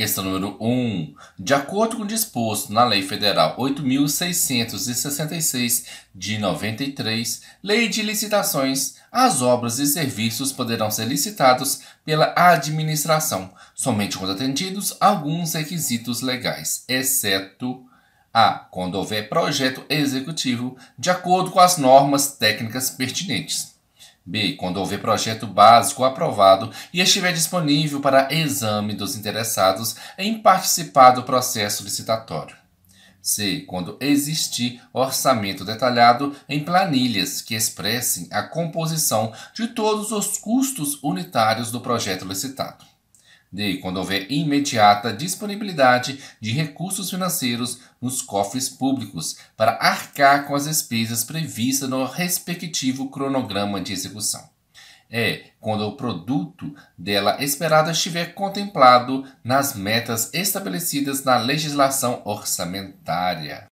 Questão número 1. De acordo com o disposto na Lei Federal 8.666 de 93, Lei de Licitações, as obras e serviços poderão ser licitados pela administração, somente quando atendidos alguns requisitos legais, exceto a. Quando houver projeto executivo de acordo com as normas técnicas pertinentes. B. Quando houver projeto básico aprovado e estiver disponível para exame dos interessados em participar do processo licitatório. C. Quando existir orçamento detalhado em planilhas que expressem a composição de todos os custos unitários do projeto licitado. D. Quando houver imediata disponibilidade de recursos financeiros nos cofres públicos para arcar com as despesas previstas no respectivo cronograma de execução. é Quando o produto dela esperado estiver contemplado nas metas estabelecidas na legislação orçamentária.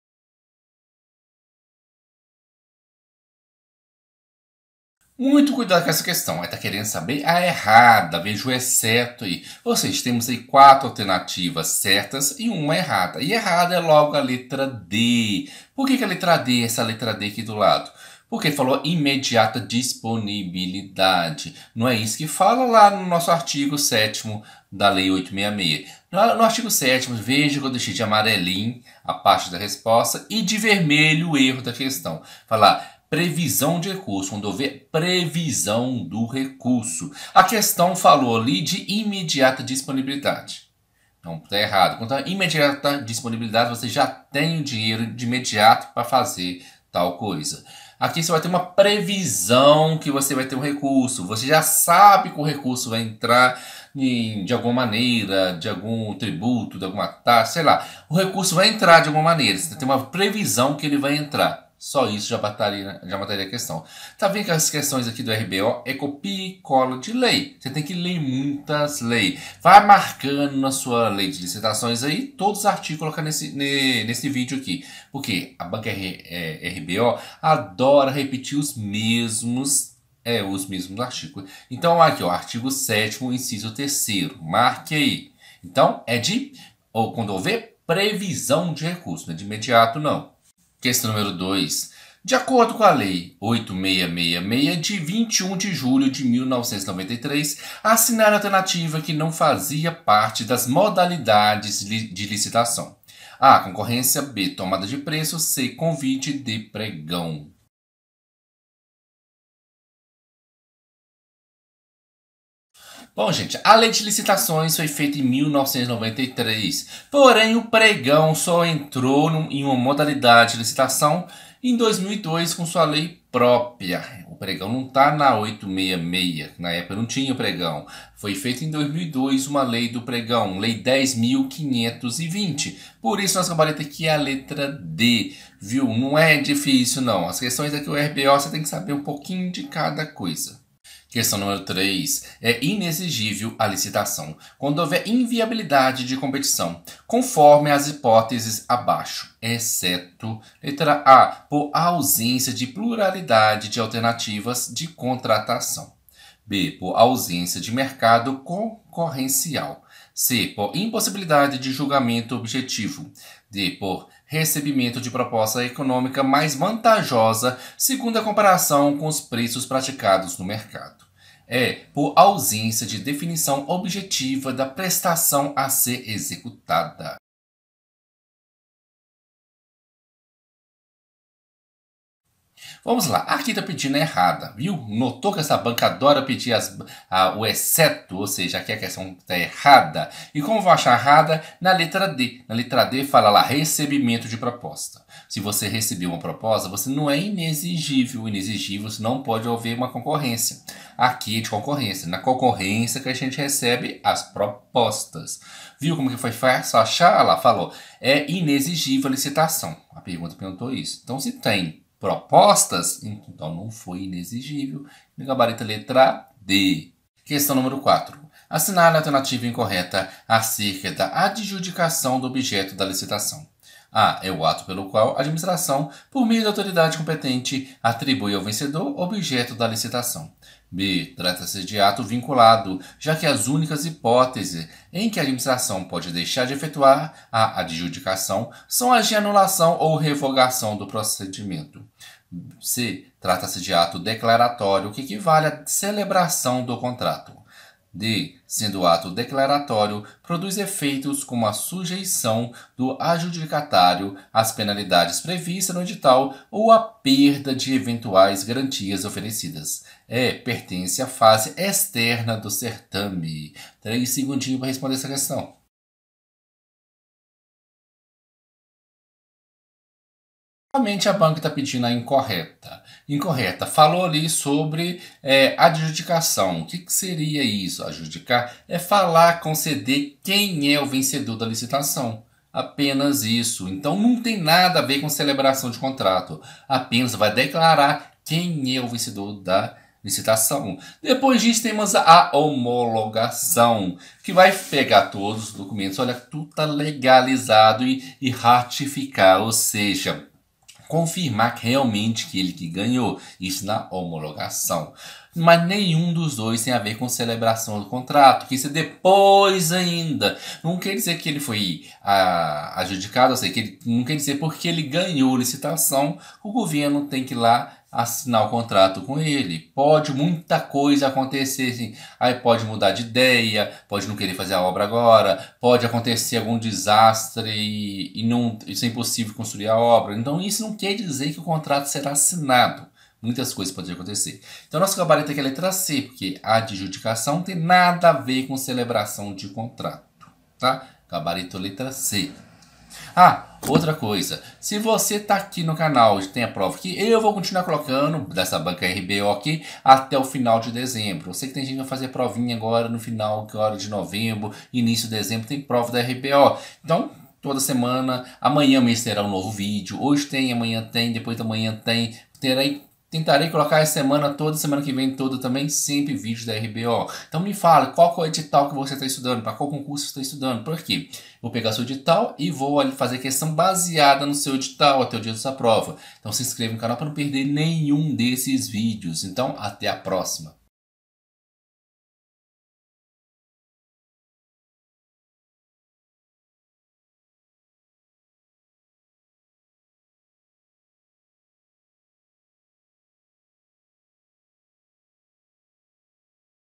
Muito cuidado com essa questão, está querendo saber a errada, veja o certo aí. Ou seja, temos aí quatro alternativas certas e uma errada. E errada é logo a letra D. Por que, que a letra D, essa letra D aqui do lado? Porque falou imediata disponibilidade. Não é isso que fala lá no nosso artigo 7 da Lei 866. No artigo 7, veja que eu deixei de amarelinho a parte da resposta e de vermelho o erro da questão. Falar previsão de recurso, quando houver previsão do recurso. A questão falou ali de imediata disponibilidade. Então, está errado. Quanto à imediata disponibilidade, você já tem o dinheiro de imediato para fazer tal coisa. Aqui você vai ter uma previsão que você vai ter um recurso. Você já sabe que o recurso vai entrar em, de alguma maneira, de algum tributo, de alguma taxa, sei lá. O recurso vai entrar de alguma maneira. Você tem uma previsão que ele vai entrar. Só isso já mataria, já mataria a questão. Tá vendo que as questões aqui do RBO é copia e cola de lei. Você tem que ler muitas leis. Vai marcando na sua lei de licitações aí todos os artigos colocar nesse, nesse vídeo aqui. Porque a banca R, é, RBO adora repetir os mesmos é, os mesmos artigos. Então, aqui, ó, artigo 7 inciso 3 marque aí. Então, é de, ou quando houver, previsão de recurso, não é de imediato, não. Questão número 2. De acordo com a Lei 8666 de 21 de julho de 1993, assinar alternativa que não fazia parte das modalidades de licitação. A. Concorrência. B. Tomada de preço. C. Convite de pregão. Bom, gente, a lei de licitações foi feita em 1993, porém o pregão só entrou em uma modalidade de licitação em 2002 com sua lei própria. O pregão não está na 866, na época não tinha pregão. Foi feita em 2002 uma lei do pregão, lei 10.520. Por isso nós gabarito aqui é a letra D, viu? Não é difícil não. As questões aqui é do RBO você tem que saber um pouquinho de cada coisa. Questão número 3. É inexigível a licitação quando houver inviabilidade de competição, conforme as hipóteses abaixo, exceto letra A, por ausência de pluralidade de alternativas de contratação. B, por ausência de mercado concorrencial. C, por impossibilidade de julgamento objetivo. D, por recebimento de proposta econômica mais vantajosa segundo a comparação com os preços praticados no mercado é por ausência de definição objetiva da prestação a ser executada. Vamos lá, aqui está pedindo é errada, viu? Notou que essa banca adora pedir as, a, o exceto, ou seja, aqui a questão está errada. E como vou achar errada? Na letra D. Na letra D fala lá recebimento de proposta. Se você recebeu uma proposta, você não é inexigível. Inexigível, você não pode haver uma concorrência. Aqui é de concorrência. Na concorrência que a gente recebe as propostas. Viu como que foi fácil achar? Olha lá, falou, é inexigível a licitação. A pergunta perguntou isso. Então, se tem propostas, então não foi inexigível. No gabarito letra D. Questão número 4. Assinale a alternativa incorreta acerca da adjudicação do objeto da licitação. A é o ato pelo qual a administração, por meio da autoridade competente, atribui ao vencedor objeto da licitação. B. Trata-se de ato vinculado, já que as únicas hipóteses em que a administração pode deixar de efetuar a adjudicação são as de anulação ou revogação do procedimento. C. Trata-se de ato declaratório, que equivale à celebração do contrato. D. Sendo ato declaratório, produz efeitos como a sujeição do adjudicatário às penalidades previstas no edital ou a perda de eventuais garantias oferecidas. E. É, pertence à fase externa do certame. Três segundinhos para responder essa questão. Realmente a banca está pedindo a incorreta. Incorreta. Falou ali sobre é, adjudicação. O que, que, seria isso? Adjudicar é falar, conceder quem é o vencedor da licitação. Apenas isso. Então não tem nada a ver com celebração de contrato. Apenas vai declarar quem é o vencedor da licitação. Depois disso temos a homologação, que vai pegar todos os documentos, olha, tudo está legalizado e, e ratificar, ou seja, confirmar que realmente que ele que ganhou, isso na homologação. Mas nenhum dos dois tem a ver com celebração do contrato, que isso é depois ainda. Não quer dizer que ele foi a ah, adjudicado, ou seja, que ele, não quer dizer porque ele ganhou licitação, o governo tem que ir lá assinar o contrato com ele. Pode muita coisa acontecer, assim. aí pode mudar de ideia, pode não querer fazer a obra agora, pode acontecer algum desastre e, e não isso é impossível construir a obra. Então isso não quer dizer que o contrato será assinado. Muitas coisas podem acontecer. Então nosso gabarito aqui é a letra C, porque a adjudicação tem nada a ver com celebração de contrato, tá? Gabarito letra C. Ah, outra coisa, se você tá aqui no canal e tem a prova aqui, eu vou continuar colocando dessa banca RBO aqui até o final de dezembro. Eu sei que tem gente que vai fazer provinha agora no final agora de novembro, início de dezembro tem prova da RBO. Então, toda semana, amanhã mesmo terá um novo vídeo, hoje tem, amanhã tem, depois da manhã tem, terei Tentarei colocar a semana toda, semana que vem toda também, sempre vídeos da RBO. Então me fala qual é o edital que você está estudando, para qual concurso você está estudando, por quê? Vou pegar seu edital e vou ali fazer questão baseada no seu edital até o dia da sua prova. Então se inscreva no canal para não perder nenhum desses vídeos. Então até a próxima.